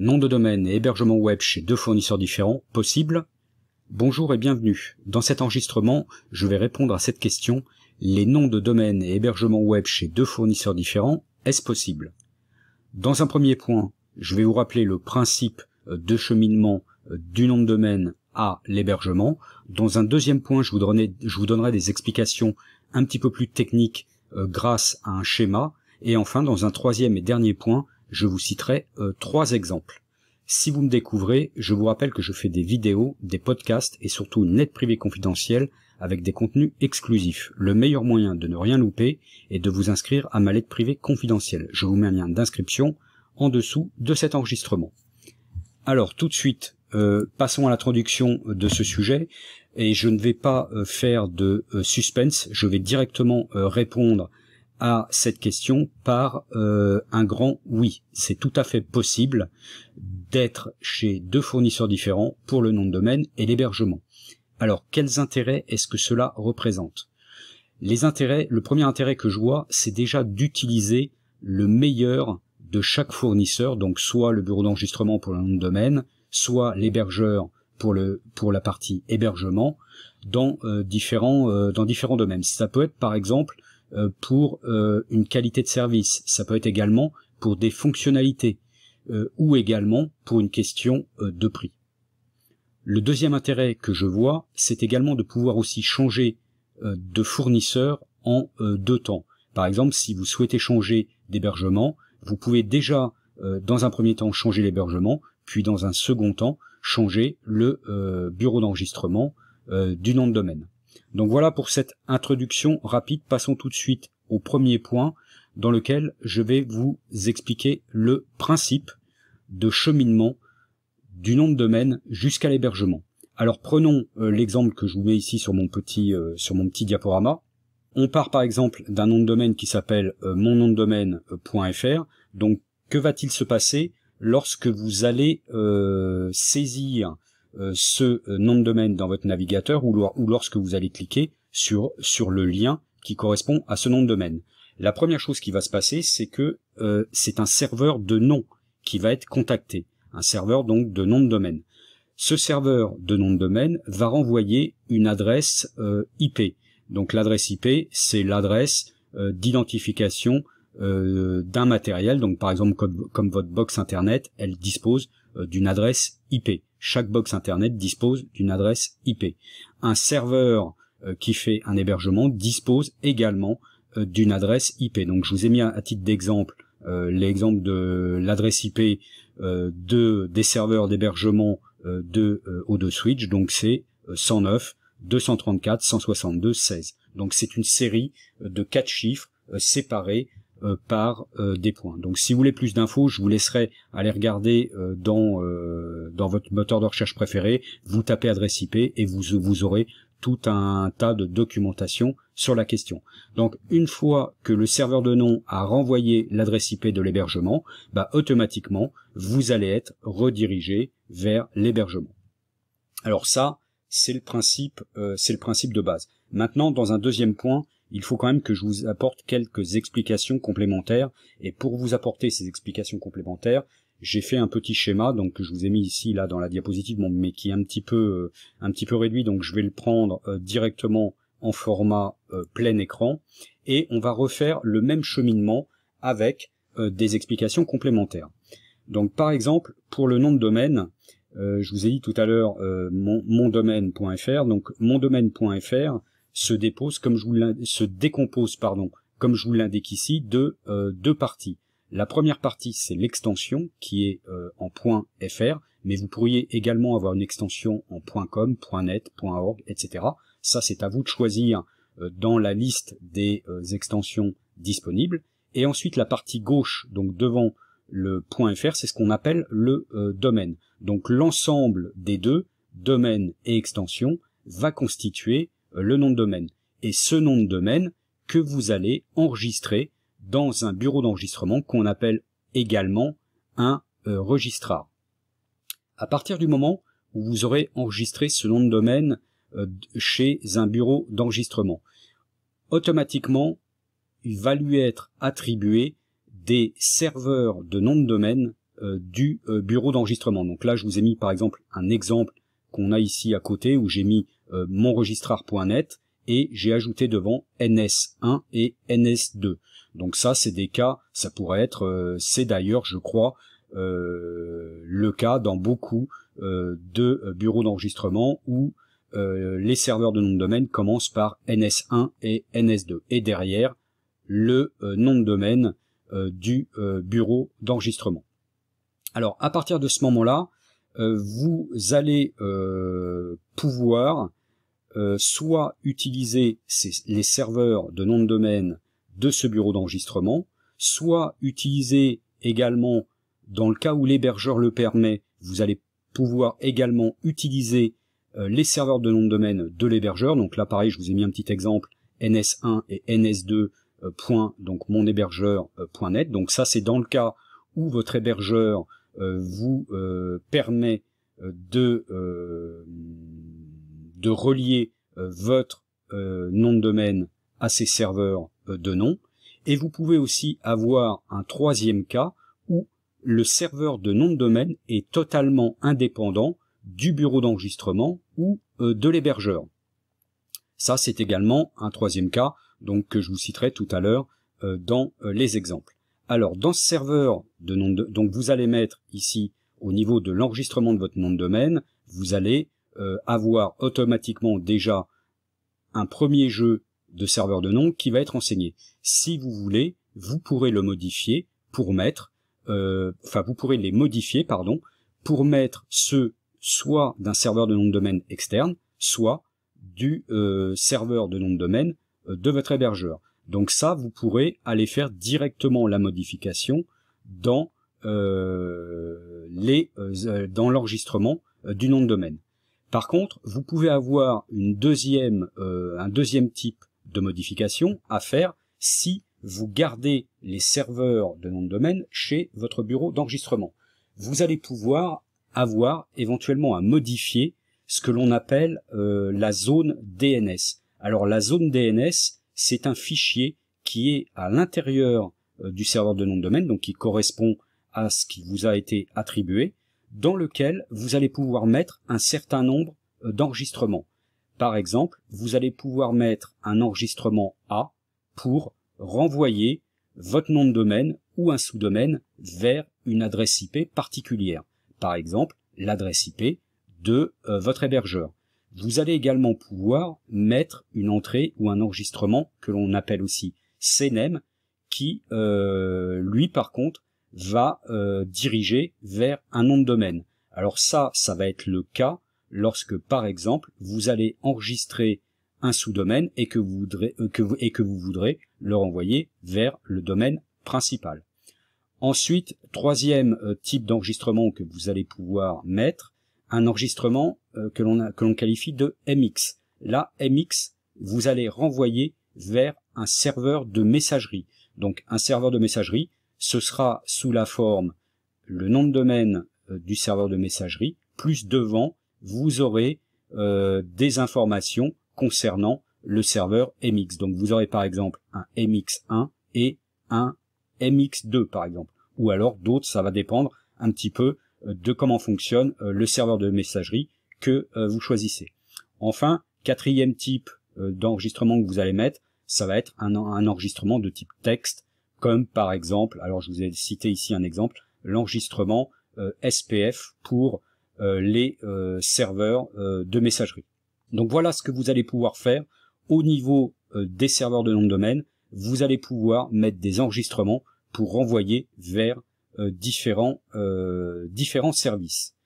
nom de domaine et hébergement web chez deux fournisseurs différents, possible Bonjour et bienvenue. Dans cet enregistrement, je vais répondre à cette question. Les noms de domaine et hébergement web chez deux fournisseurs différents, est-ce possible Dans un premier point, je vais vous rappeler le principe euh, de cheminement euh, du nom de domaine à l'hébergement. Dans un deuxième point, je vous, donnerai, je vous donnerai des explications un petit peu plus techniques euh, grâce à un schéma. Et enfin, dans un troisième et dernier point, je vous citerai euh, trois exemples. Si vous me découvrez, je vous rappelle que je fais des vidéos, des podcasts et surtout une lettre privée confidentielle avec des contenus exclusifs. Le meilleur moyen de ne rien louper est de vous inscrire à ma lettre privée confidentielle. Je vous mets un lien d'inscription en dessous de cet enregistrement. Alors tout de suite, euh, passons à la traduction de ce sujet et je ne vais pas euh, faire de suspense, je vais directement répondre à cette question par euh, un grand oui. C'est tout à fait possible d'être chez deux fournisseurs différents pour le nom de domaine et l'hébergement. Alors, quels intérêts est-ce que cela représente Les intérêts, le premier intérêt que je vois, c'est déjà d'utiliser le meilleur de chaque fournisseur, donc soit le bureau d'enregistrement pour le nom de domaine, soit l'hébergeur pour le pour la partie hébergement dans euh, différents euh, dans différents domaines. Ça peut être par exemple euh, pour euh, une qualité de service, ça peut être également pour des fonctionnalités euh, ou également pour une question de prix. Le deuxième intérêt que je vois, c'est également de pouvoir aussi changer de fournisseur en deux temps. Par exemple, si vous souhaitez changer d'hébergement, vous pouvez déjà dans un premier temps changer l'hébergement, puis dans un second temps changer le bureau d'enregistrement du nom de domaine. Donc voilà pour cette introduction rapide. Passons tout de suite au premier point dans lequel je vais vous expliquer le principe de cheminement du nom de domaine jusqu'à l'hébergement. Alors prenons euh, l'exemple que je vous mets ici sur mon petit euh, sur mon petit diaporama. On part par exemple d'un nom de domaine qui s'appelle euh, monnomdedomaine.fr. Donc que va-t-il se passer lorsque vous allez saisir euh, ce euh, nom de domaine dans votre navigateur ou, lorsque vous allez cliquer sur, sur le lien qui correspond à ce nom de domaine. La première chose qui va se passer, c'est que euh, c'est un serveur de nom qui va être contacté, un serveur donc de nom de domaine. Ce serveur de nom de domaine va renvoyer une adresse IP. Donc l'adresse IP, c'est l'adresse d'identification euh, d'un matériel. Donc par exemple comme, votre box internet, elle dispose euh, d'une adresse IP. Chaque box internet dispose d'une adresse IP. Un serveur euh, qui fait un hébergement dispose également d'une adresse IP. Donc je vous ai mis à, titre d'exemple l'exemple de l'adresse IP des serveurs d'hébergement de O2 Switch. Donc c'est 109 234 162 16. Donc c'est une série de quatre chiffres séparés euh, par euh, des points. Donc si vous voulez plus d'infos, je vous laisserai aller regarder euh, dans, dans votre moteur de recherche préféré, vous tapez adresse IP et vous, vous aurez tout un tas de documentation sur la question. Donc une fois que le serveur de nom a renvoyé l'adresse IP de l'hébergement, bah, automatiquement vous allez être redirigé vers l'hébergement. Alors ça, c'est le principe, c'est le principe de base. Maintenant, dans un deuxième point, il faut quand même que je vous apporte quelques explications complémentaires. Et pour vous apporter ces explications complémentaires, j'ai fait un petit schéma, donc que je vous ai mis ici là dans la diapositive, mais qui est un petit peu euh, un petit peu réduit, donc je vais le prendre euh, directement en format euh, plein écran, et on va refaire le même cheminement avec des explications complémentaires. Donc par exemple, pour le nom de domaine, je vous ai dit tout à l'heure mon, domainefr donc mon-domaine.fr, se dépose comme je vous se décompose pardon comme je vous l'indique ici de euh, deux parties. La première partie c'est l'extension qui est euh, en point .fr mais vous pourriez également avoir une extension en .com, .net, .org etc. Ça c'est à vous de choisir euh, dans la liste des extensions disponibles et ensuite la partie gauche donc devant le .fr c'est ce qu'on appelle le domaine. Donc l'ensemble des deux domaine et extension va constituer euh, le nom de domaine. Et ce nom de domaine que vous allez enregistrer dans un bureau d'enregistrement qu'on appelle également un euh, registrat À partir du moment où vous aurez enregistré ce nom de domaine euh, chez un bureau d'enregistrement, automatiquement, il va lui être attribué des serveurs de nom de domaine du bureau d'enregistrement. Donc là, je vous ai mis par exemple un exemple qu'on a ici à côté où j'ai mis euh, monregistrar.net et j'ai ajouté devant NS1 et NS2. Donc ça, c'est des cas, ça pourrait être, euh, c'est d'ailleurs, je crois, euh, le cas dans beaucoup de bureaux d'enregistrement où les serveurs de nom de domaine commencent par NS1 et NS2. Et derrière, le nom de domaine du bureau d'enregistrement. Alors, à partir de ce moment-là, vous allez pouvoir euh, soit utiliser les serveurs de nom de domaine de ce bureau d'enregistrement, soit utiliser également, dans le cas où l'hébergeur le permet, vous allez pouvoir également utiliser euh, les serveurs de nom de domaine de l'hébergeur. Donc là, pareil, je vous ai mis un petit exemple, ns1 et ns2, euh, point, donc monhébergeur.net. Donc ça, c'est dans le cas où votre hébergeur vous permet de de relier euh, votre euh, nom de domaine à ces serveurs euh, de nom. Et vous pouvez aussi avoir un troisième cas où le serveur de nom de domaine est totalement indépendant du bureau d'enregistrement ou de l'hébergeur. Ça, c'est également un troisième cas, donc que je vous citerai tout à l'heure dans les exemples. Alors, dans ce serveur de nom de, donc vous allez mettre ici au niveau de l'enregistrement de votre nom de domaine, vous allez euh, avoir automatiquement déjà un premier jeu de serveur de nom qui va être enseigné. Si vous voulez, vous pourrez le modifier pour mettre, euh, enfin vous pourrez les modifier, pardon, pour mettre ceux soit d'un serveur de nom de domaine externe, soit du euh, serveur de nom de domaine de votre hébergeur. Donc ça, vous pourrez aller faire directement la modification dans les dans l'enregistrement du nom de domaine. Par contre, vous pouvez avoir euh, un deuxième type de modification à faire si vous gardez les serveurs de nom de domaine chez votre bureau d'enregistrement. Vous allez pouvoir avoir éventuellement à modifier ce que l'on appelle euh, la zone DNS. Alors la zone DNS, c'est un fichier qui est à l'intérieur euh, du serveur de nom de domaine, donc qui correspond à ce qui vous a été attribué, dans lequel vous allez pouvoir mettre un certain nombre euh, d'enregistrements. Par exemple, vous allez pouvoir mettre un enregistrement A pour renvoyer votre nom de domaine ou un sous-domaine vers une adresse IP particulière. Par exemple, l'adresse IP de euh, votre hébergeur. Vous allez également pouvoir mettre une entrée ou un enregistrement que l'on appelle aussi CNEM, qui, euh, lui, par contre, va euh, diriger vers un nom de domaine. Alors ça, ça va être le cas lorsque, par exemple, vous allez enregistrer un sous-domaine et que vous voudrez euh, et que vous voudrez le renvoyer vers le domaine principal. Ensuite, troisième euh, type d'enregistrement que vous allez pouvoir mettre, un enregistrement que l'on que l'on qualifie de MX. Là, MX, vous allez renvoyer vers un serveur de messagerie. Donc un serveur de messagerie, ce sera sous la forme le nom de domaine euh, du serveur de messagerie, plus devant, vous aurez euh, des informations concernant le serveur MX. Donc vous aurez par exemple un MX1 et un MX2 par exemple. Ou alors d'autres, ça va dépendre un petit peu euh, de comment fonctionne le serveur de messagerie que vous choisissez. Enfin, quatrième type d'enregistrement que vous allez mettre, ça va être un enregistrement de type texte comme par exemple, alors je vous ai cité ici un exemple, l'enregistrement euh, SPF pour euh, les euh, serveurs de messagerie. Donc voilà ce que vous allez pouvoir faire au niveau des serveurs de nom de domaine. Vous allez pouvoir mettre des enregistrements pour renvoyer vers différents, différents services.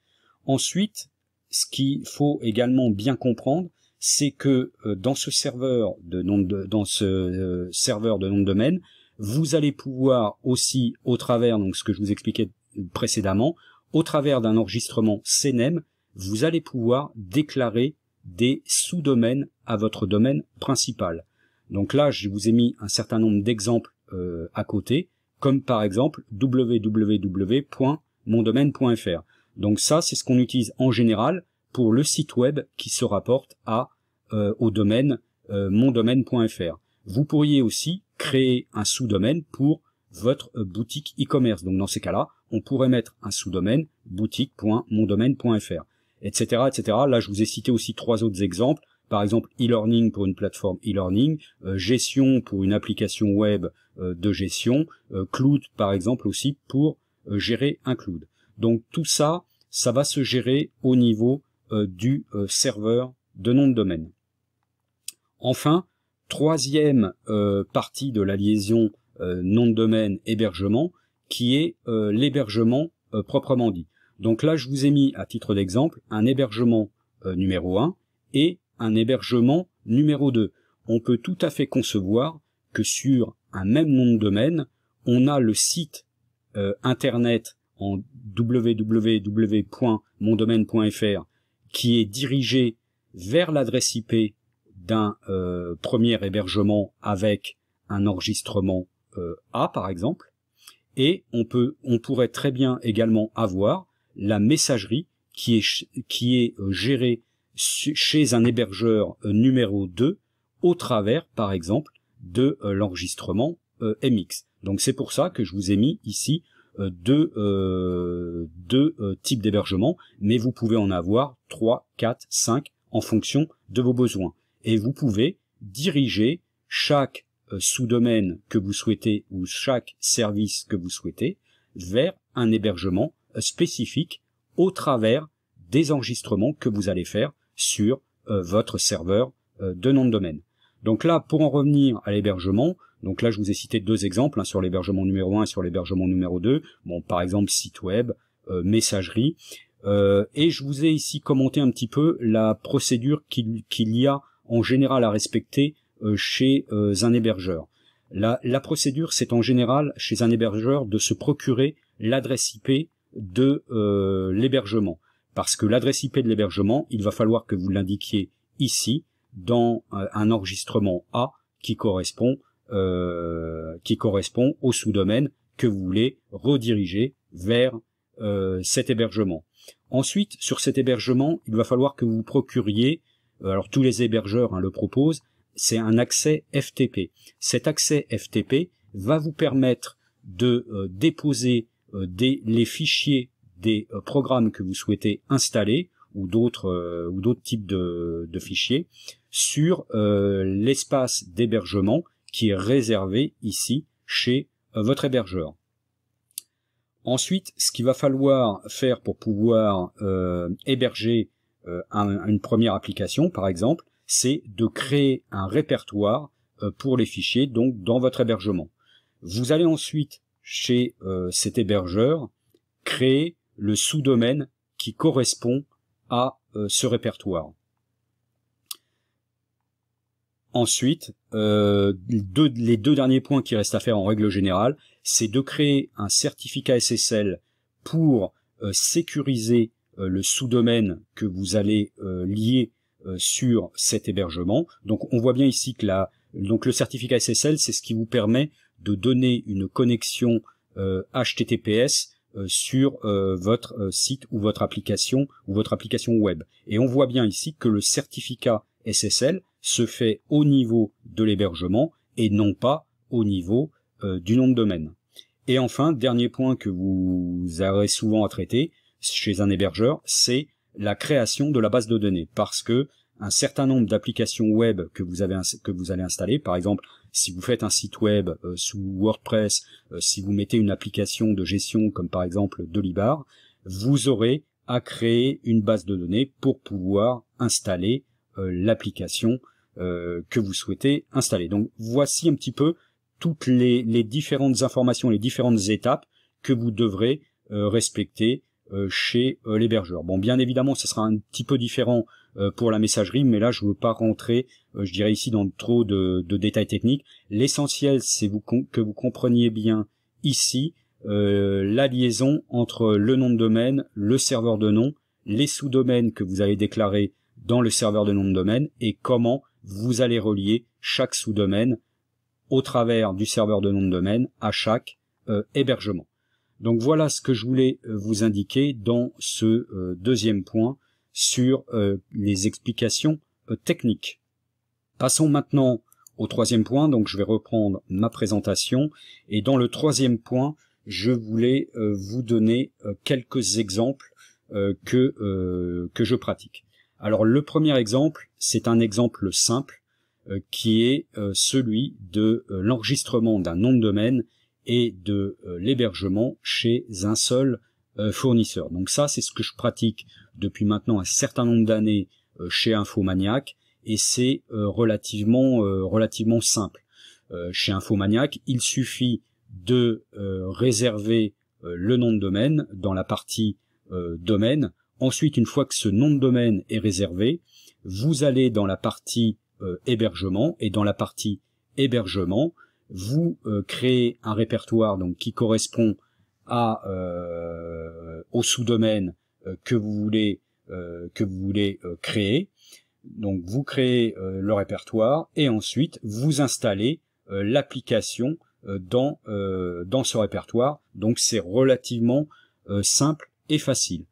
Ensuite, ce qu'il faut également bien comprendre, c'est que dans ce serveur de nom de, dans ce serveur de nom de domaine, vous allez pouvoir aussi, au travers, donc ce que je vous expliquais précédemment, au travers d'un enregistrement CNEM, vous allez pouvoir déclarer des sous-domaines à votre domaine principal. Donc là, je vous ai mis un certain nombre d'exemples euh, à côté, comme par exemple www.mondomaine.fr. Donc ça, c'est ce qu'on utilise en général pour le site web qui se rapporte à euh, au domaine euh, mondomaine.fr. Vous pourriez aussi créer un sous-domaine pour votre euh, boutique e-commerce. Donc dans ces cas-là, on pourrait mettre un sous-domaine boutique.mondomaine.fr, etc., etc. Là, je vous ai cité aussi trois autres exemples. Par exemple, e-learning pour une plateforme e-learning, euh, gestion pour une application web euh, de gestion, cloud par exemple aussi pour gérer un cloud. Donc tout ça, ça va se gérer au niveau du serveur de nom de domaine. Enfin, troisième euh, partie de la liaison euh, nom de domaine hébergement qui est euh, l'hébergement proprement dit. Donc là, je vous ai mis à titre d'exemple un hébergement numéro 1 et un hébergement numéro 2. On peut tout à fait concevoir que sur un même nom de domaine, on a le site internet en www.mondomaine.fr qui est dirigé vers l'adresse IP d'un euh, premier hébergement avec un enregistrement euh, A par exemple, et on peut, on pourrait très bien également avoir la messagerie qui est qui est euh, gérée chez un hébergeur numéro 2 au travers par exemple de l'enregistrement MX. Donc c'est pour ça que je vous ai mis ici deux, deux types d'hébergement, mais vous pouvez en avoir 3, 4, 5 en fonction de vos besoins et vous pouvez diriger chaque euh, sous-domaine que vous souhaitez ou chaque service que vous souhaitez vers un hébergement euh, spécifique au travers des enregistrements que vous allez faire sur euh, votre serveur de nom de domaine. Donc là, pour en revenir à l'hébergement, donc là je vous ai cité deux exemples hein, sur l'hébergement numéro 1 et sur l'hébergement numéro 2, bon par exemple site web, messagerie, et je vous ai ici commenté un petit peu la procédure qu'il y a en général à respecter euh, chez euh, un hébergeur. La, procédure, c'est en général chez un hébergeur de se procurer l'adresse IP de euh, l'hébergement. Parce que l'adresse IP de l'hébergement, il va falloir que vous l'indiquiez ici dans un enregistrement A qui correspond, qui correspond au sous-domaine que vous voulez rediriger vers cet hébergement. Ensuite, sur cet hébergement, il va falloir que vous procuriez euh, alors tous les hébergeurs hein, le proposent, c'est un accès FTP. Cet accès FTP va vous permettre de euh, déposer euh, les fichiers des programmes que vous souhaitez installer ou d'autres ou d'autres types de, de, fichiers sur l'espace d'hébergement qui est réservé ici chez votre hébergeur. Ensuite, ce qu'il va falloir faire pour pouvoir héberger euh, une première application, par exemple, c'est de créer un répertoire euh, pour les fichiers, donc dans votre hébergement. Vous allez ensuite, chez euh, cet hébergeur, créer le sous-domaine qui correspond à ce répertoire. Ensuite, les deux derniers points qui restent à faire en règle générale, c'est de créer un certificat SSL pour sécuriser euh, le sous-domaine que vous allez euh, lier euh, sur cet hébergement. Donc on voit bien ici que la, donc le certificat SSL, c'est ce qui vous permet de donner une connexion HTTPS sur votre site ou votre application ou votre application web. Et on voit bien ici que le certificat SSL se fait au niveau de l'hébergement et non pas au niveau du nom de domaine. Et enfin, dernier point que vous aurez souvent à traiter, chez un hébergeur, c'est la création de la base de données, parce que un certain nombre d'applications web que vous, avez, que vous allez installer, par exemple, si vous faites un site web euh, sous WordPress, euh, si vous mettez une application de gestion comme par exemple Dolibar, vous aurez à créer une base de données pour pouvoir installer euh, l'application que vous souhaitez installer. Donc voici un petit peu toutes les, les différentes informations, les différentes étapes que vous devrez respecter euh, chez euh, l'hébergeur. Bon, bien évidemment, ce sera un petit peu différent euh, pour la messagerie, mais là, je ne veux pas rentrer, je dirais ici, dans trop de, détails techniques. L'essentiel, c'est que vous compreniez bien ici la liaison entre le nom de domaine, le serveur de nom, les sous-domaines que vous avez déclarés dans le serveur de nom de domaine et comment vous allez relier chaque sous-domaine au travers du serveur de nom de domaine à chaque hébergement. Donc voilà ce que je voulais euh, vous indiquer dans ce euh, deuxième point sur euh, les explications techniques. Passons maintenant au troisième point, donc je vais reprendre ma présentation, et dans le troisième point, je voulais vous donner quelques exemples que, que je pratique. Alors le premier exemple, c'est un exemple simple, qui est celui de l'enregistrement d'un nom de domaine et de euh, l'hébergement chez un seul euh, fournisseur. Donc ça, c'est ce que je pratique depuis maintenant un certain nombre d'années euh, chez Infomaniac et c'est relativement relativement simple. chez Infomaniac, il suffit de réserver le nom de domaine dans la partie domaine. Ensuite, une fois que ce nom de domaine est réservé, vous allez dans la partie hébergement et dans la partie hébergement, vous euh, créez un répertoire donc qui correspond à euh, au sous-domaine euh, que vous voulez que vous voulez créer. Donc vous créez le répertoire et ensuite vous installez l'application dans dans ce répertoire. Donc c'est relativement simple et facile.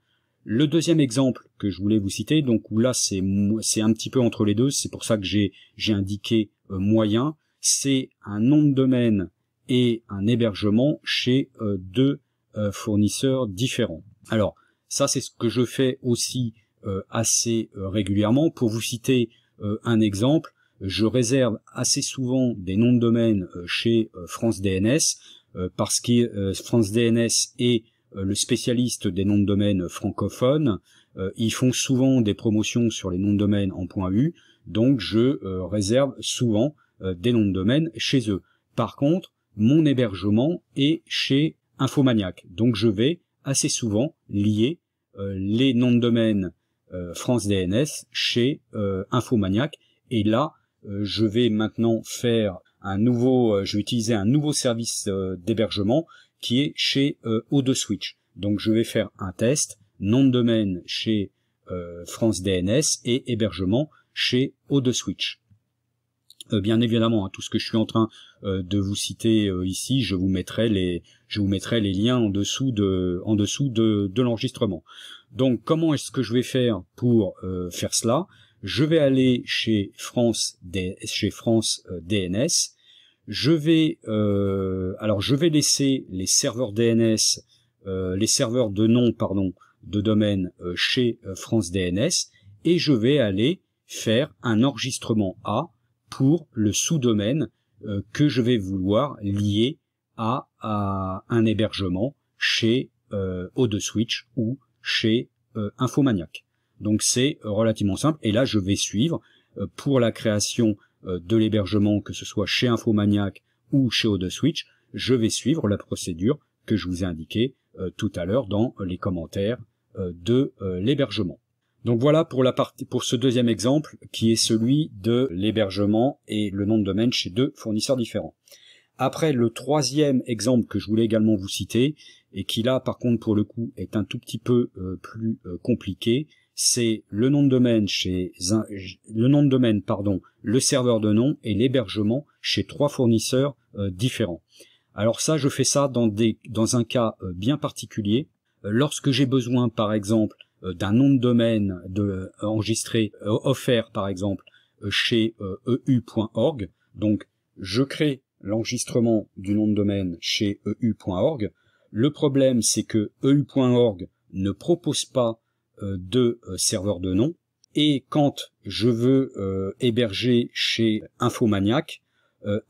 Le deuxième exemple que je voulais vous citer, donc où là c'est c'est un petit peu entre les deux, c'est pour ça que j'ai j'ai indiqué moyen c'est un nom de domaine et un hébergement chez euh, deux euh, fournisseurs différents. Alors ça c'est ce que je fais aussi euh, assez régulièrement. Pour vous citer un exemple, je réserve assez souvent des noms de domaine chez France DNS parce que France DNS est le spécialiste des noms de domaine francophones. ils font souvent des promotions sur les noms de domaine en .u, donc je réserve souvent euh, des noms de domaine chez eux. Par contre, mon hébergement est chez Infomaniac. Donc je vais assez souvent lier euh, les noms de domaine euh, France DNS chez Infomaniac. Et là, je vais maintenant faire un nouveau, je vais utiliser un nouveau service d'hébergement qui est chez O2 Switch. Donc je vais faire un test, nom de domaine chez France DNS et hébergement chez O2 Switch. Euh, bien évidemment, à hein, tout ce que je suis en train euh, de vous citer euh, ici, je vous mettrai les, je vous mettrai les liens en dessous de, en dessous de, l'enregistrement. Donc, comment est-ce que je vais faire pour faire cela Je vais aller chez France, D, chez France DNS. Je vais, alors, je vais laisser les serveurs DNS, les serveurs de nom, pardon, de domaine chez France DNS, et je vais aller faire un enregistrement A pour le sous-domaine euh, que je vais vouloir lier à, un hébergement chez euh, O2 Switch ou chez euh, Infomaniac. Donc c'est euh, relativement simple. Et là, je vais suivre pour la création de l'hébergement, que ce soit chez Infomaniac ou chez O2 Switch, je vais suivre la procédure que je vous ai indiquée tout à l'heure dans les commentaires de l'hébergement. Donc voilà pour ce deuxième exemple qui est celui de l'hébergement et le nom de domaine chez deux fournisseurs différents. Après le troisième exemple que je voulais également vous citer et qui là par contre pour le coup est un tout petit peu euh, plus euh, compliqué, c'est le nom de domaine chez le nom de domaine pardon, le serveur de nom et l'hébergement chez trois fournisseurs euh, différents. Alors ça je fais ça dans des dans un cas bien particulier lorsque j'ai besoin par exemple euh, d'un nom de domaine de, euh, enregistré, euh, offert par exemple, chez eu.org. Donc, je crée l'enregistrement du nom de domaine chez eu.org. Le problème, c'est que eu.org ne propose pas de serveur de nom. Et quand je veux héberger chez Infomaniac,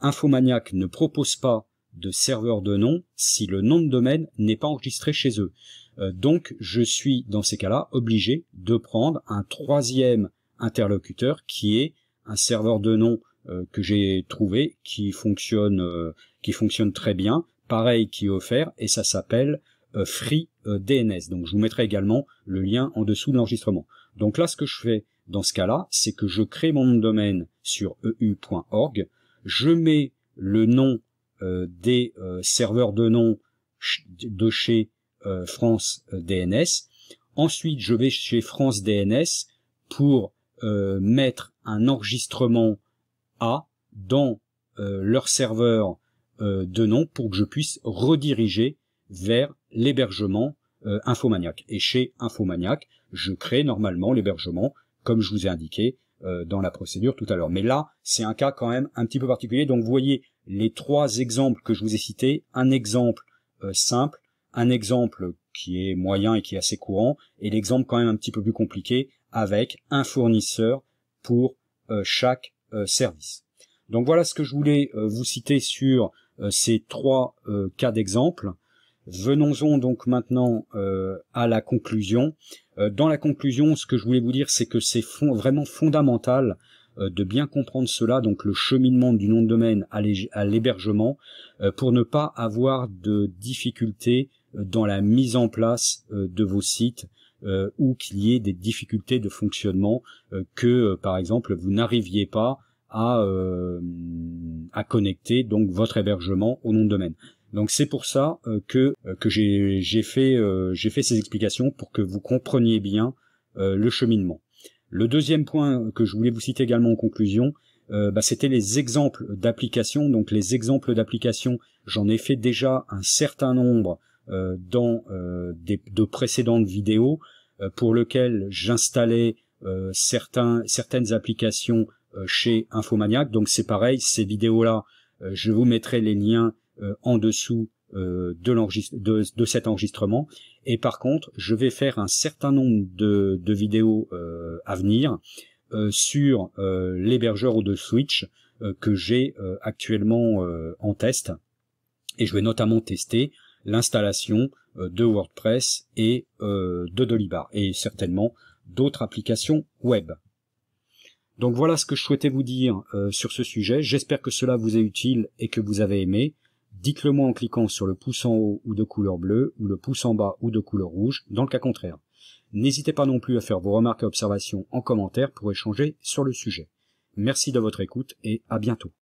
Infomaniac ne propose pas de serveur de nom si le nom de domaine n'est pas enregistré chez eux. Euh, donc je suis dans ces cas-là obligé de prendre un troisième interlocuteur qui est un serveur de nom euh, que j'ai trouvé qui fonctionne euh, qui fonctionne très bien, pareil qui est offert et ça s'appelle FreeDNS. Donc je vous mettrai également le lien en dessous de l'enregistrement. Donc là ce que je fais dans ce cas-là, c'est que je crée mon domaine sur eu.org, je mets le nom des serveurs de nom de chez euh, France euh, DNS. Ensuite, je vais chez France DNS pour euh, mettre un enregistrement A dans leur serveur de nom pour que je puisse rediriger vers l'hébergement Infomaniac. Et chez Infomaniac, je crée normalement l'hébergement, comme je vous ai indiqué dans la procédure tout à l'heure. Mais là, c'est un cas quand même un petit peu particulier. Donc vous voyez les trois exemples que je vous ai cités, un exemple simple, un exemple qui est moyen et qui est assez courant, et l'exemple quand même un petit peu plus compliqué avec un fournisseur pour euh, chaque euh, service. Donc voilà ce que je voulais euh, vous citer sur ces trois cas d'exemple. Venons-en donc maintenant à la conclusion. dans la conclusion, ce que je voulais vous dire, c'est que c'est vraiment fondamental de bien comprendre cela, donc le cheminement du nom de domaine à l'hébergement, pour ne pas avoir de difficultés euh, dans la mise en place euh, de vos sites euh, ou qu'il y ait des difficultés de fonctionnement que, par exemple, vous n'arriviez pas à, à connecter donc votre hébergement au nom de domaine. Donc c'est pour ça que, que j'ai fait, j'ai fait ces explications pour que vous compreniez bien le cheminement. Le deuxième point que je voulais vous citer également en conclusion, bah, c'était les exemples d'applications. Donc les exemples d'applications, j'en ai fait déjà un certain nombre euh, dans euh, des, de précédentes vidéos euh, pour lequel j'installais certaines applications chez Infomaniac. Donc c'est pareil, ces vidéos-là, je vous mettrai les liens en dessous de, cet enregistrement. Et par contre, je vais faire un certain nombre de, vidéos à venir sur l'hébergeur ou de Switch que j'ai actuellement en test. Et je vais notamment tester l'installation euh, de WordPress et euh, de Dolibar, et certainement d'autres applications web. Donc voilà ce que je souhaitais vous dire euh, sur ce sujet. J'espère que cela vous est utile et que vous avez aimé. Dites-le moi en cliquant sur le pouce en haut ou de couleur bleue, ou le pouce en bas ou de couleur rouge, dans le cas contraire. N'hésitez pas non plus à faire vos remarques et observations en commentaire pour échanger sur le sujet. Merci de votre écoute et à bientôt.